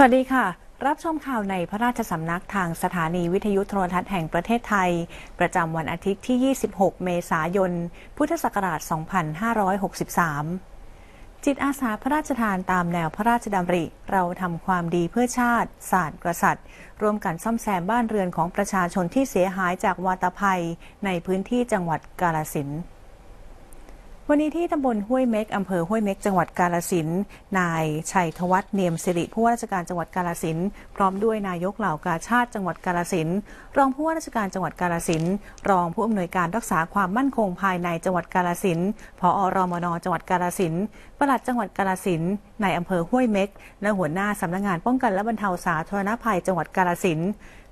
สวัสดีค่ะ รับชมข่าวในพระราชสำนักทางสถานีวิทยุโทรทัศน์แห่งประเทศไทย ประจำวันอาทิตย์ที่ 26 เมษายน พุทธศักราช 2563 จิตอาสาพระราชทานตามแนวพระราชดำริ เราทำความดีเพื่อชาติศาสตร์กษัตริย์ร่วมกันซ่อมแซมบ้านเรือนของประชาชนที่เสียหายจากวาตภัยในพื้นที่จังหวัดกาลสินวันนี้ที่ตำบลห้วยเม็กอำเภอห้วยเม็ก จังหวัดกาลสินนายชัยธวัฒน์เนียมสิริผู้ว่าราชการจังหวัดกาลสินพร้อมด้วยนายกเหล่ากาชาติจังหวัดกาลสินรองผู้ว่าราชการจังหวัดกาลสินรองผู้อำนวยการรักษาความมั่นคงภายในจังหวัดกาลสินผอรมนจังหวัดกาลสินปลัดจังหวัดกาลสินนายอำเภอห้วยเม็กและหัวหน้าสำนักงานป้องกันและบรรเทาสาธารณภัยจังหวัดกาลสิน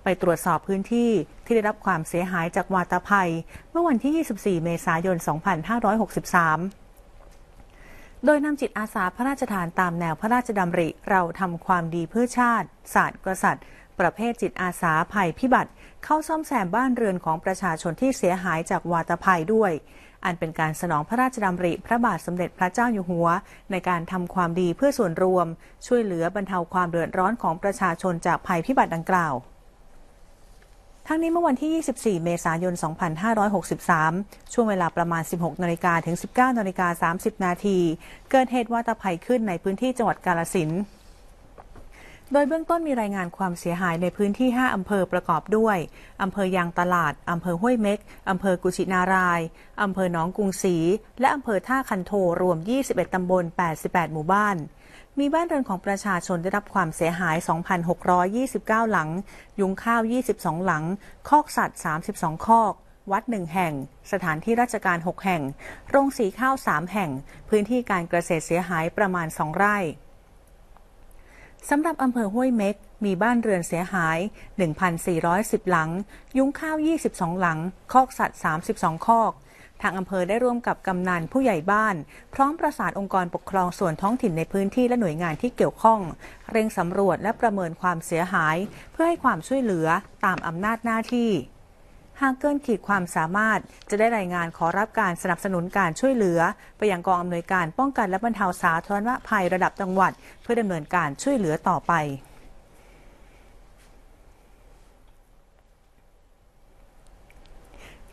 ไปตรวจสอบพื้นที่ที่ได้รับความเสียหายจากวาตภัย เมื่อวันที่ 24 เมษายน 2563 โดยนำจิตอาสาพระราชทานตามแนวพระราชดำริเราทำความดีเพื่อชาติ ศาสตร์กษัตริย์ ประเภทจิตอาสาภัยพิบัติเข้าซ่อมแซมบ้านเรือนของประชาชนที่เสียหายจากวาตภัยด้วย อันเป็นการสนองพระราชดำริพระบาทสมเด็จพระเจ้าอยู่หัว ในการทำความดีเพื่อส่วนรวม ช่วยเหลือบรรเทาความเดือดร้อนของประชาชนจากภัยพิบัติดังกล่าวทั้งนี้เมื่อวันที่ 24 เมษายน 2563 ช่วงเวลาประมาณ 16นาฬิกาถึง 19นาฬิกา30นาที เกิดเหตุวัตภัยขึ้นในพื้นที่จังหวัดกาลสินโดยเบื้องต้นมีรายงานความเสียหายในพื้นที่ 5 อำเภอประกอบด้วย อำเภอยางตลาด อำเภอห้วยเม็ก อำเภอกุชินาราย อำเภอหนองกรุงศรี และอำเภอท่าคันโทรวม 21 ตำบล 88 หมู่บ้าน มีบ้านเรือนของประชาชนได้รับความเสียหาย 2,629 หลัง ยุงข้าว 22 หลัง คอกสัตว์ 32 คอก วัดหนึ่งแห่ง สถานที่ราชการ 6 แห่ง โรงสีข้าว 3 แห่ง พื้นที่การเกษตรเสียหายประมาณ 2 ไร่สำหรับอำเภอห้วยเม็กมีบ้านเรือนเสียหาย 1,410 หลัง ยุ้งข้าว 22 หลัง คอกสัตว์ 32 คอก ทางอำเภอได้ร่วมกับกำนันผู้ใหญ่บ้าน พร้อมประสานองค์กรปกครองส่วนท้องถิ่นในพื้นที่และหน่วยงานที่เกี่ยวข้อง เร่งสำรวจและประเมินความเสียหายเพื่อให้ความช่วยเหลือตามอำนาจหน้าที่หากเกินขีดความสามารถจะได้รายงานขอรับการสนับสนุนการช่วยเหลือ ไปยังกองอำนวยการป้องกันและบรรเทาสาธารณภัยระดับจังหวัด เพื่อดำเนินการช่วยเหลือต่อไป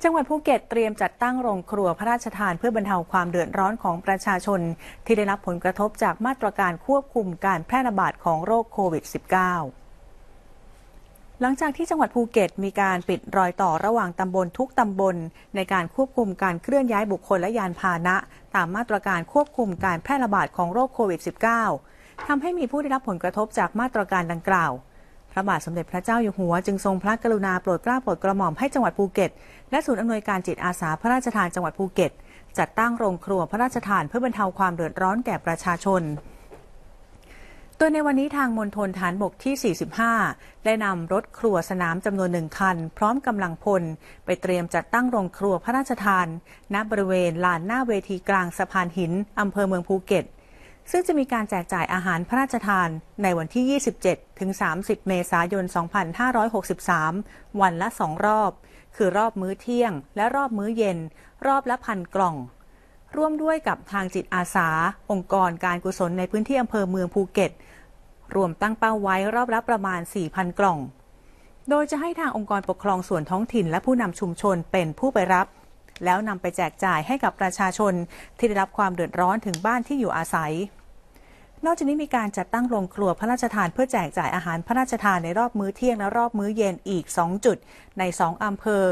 จังหวัดภูเก็ตเตรียมจัดตั้งโรงครัวพระราชทาน เพื่อบรรเทาความเดือดร้อนของประชาชนที่ได้รับผลกระทบจากมาตรการควบคุมการแพร่ระบาดของโรคโควิด -19 หลังจากที่จังหวัดภูเก็ตมีการปิดรอยต่อระหว่างตำบลทุกตำบลในการควบคุมการเคลื่อนย้ายบุคคลและยานพาหนะตามมาตรการควบคุมการแพร่ระบาดของโรคโควิด -19 ทำให้มีผู้ได้รับผลกระทบจากมาตรการดังกล่าว พระบาทสมเด็จพระเจ้าอยู่หัวจึงทรงพระกรุณาโปรดเกล้าโปรดกระหม่อมให้จังหวัดภูเก็ตและศูนย์อำนวยการจิตอาสาพระราชทานจังหวัดภูเก็ตจัดตั้งโรงครัวพระราชทานเพื่อบรรเทาความเดือดร้อนแก่ประชาชนยในวันนี้ทางมณฑลฐานบกที่ 45 ได้นำรถครัวสนามจำนวนหนึ่งคันพร้อมกำลังพลไปเตรียมจัดตั้งโรงครัวพระราชทานณบริเวณลานหน้าเวทีกลางสะพานหินอำเภอเมืองภูเก็ต ซึ่งจะมีการแจกจ่ายอาหารพระราชทานในวันที่ 27 ถึง 30 เมษายน 2563 วันละสองรอบ คือรอบมื้อเที่ยงและรอบมื้อเย็นรอบละพันกล่องร่วมด้วยกับทางจิตอาสา องค์กรการกุศลในพื้นที่อำเภอเมืองภูเก็ต รวมตั้งเป้าไว้รอบรับประมาณ 4,000 กล่อง โดยจะให้ทางองค์กรปกครองส่วนท้องถิ่นและผู้นำชุมชนเป็นผู้ไปรับ แล้วนำไปแจกจ่ายให้กับประชาชนที่ได้รับความเดือดร้อนถึงบ้านที่อยู่อาศัยนอกจากนี้มีการจัดตั้งโรงครัวพระราชทานเพื่อแจกจ่ายอาหารพระราชทานในรอบมื้อเที่ยงและรอบมื้อเย็นอีก 2 จุดใน 2อำเภอ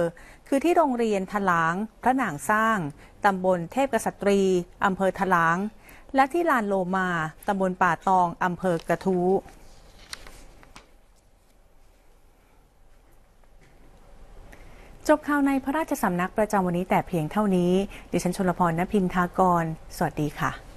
คือที่โรงเรียนทลางพระนางสร้างตำบลเทพกษัตรีอำเภอทลางและที่ลานโลมาตำบลป่าตองอำเภอกระทู้จบข่าวในพระราชสำนักประจำวันนี้แต่เพียงเท่านี้ ดิฉันชลพรณพิมทากร สวัสดีค่ะ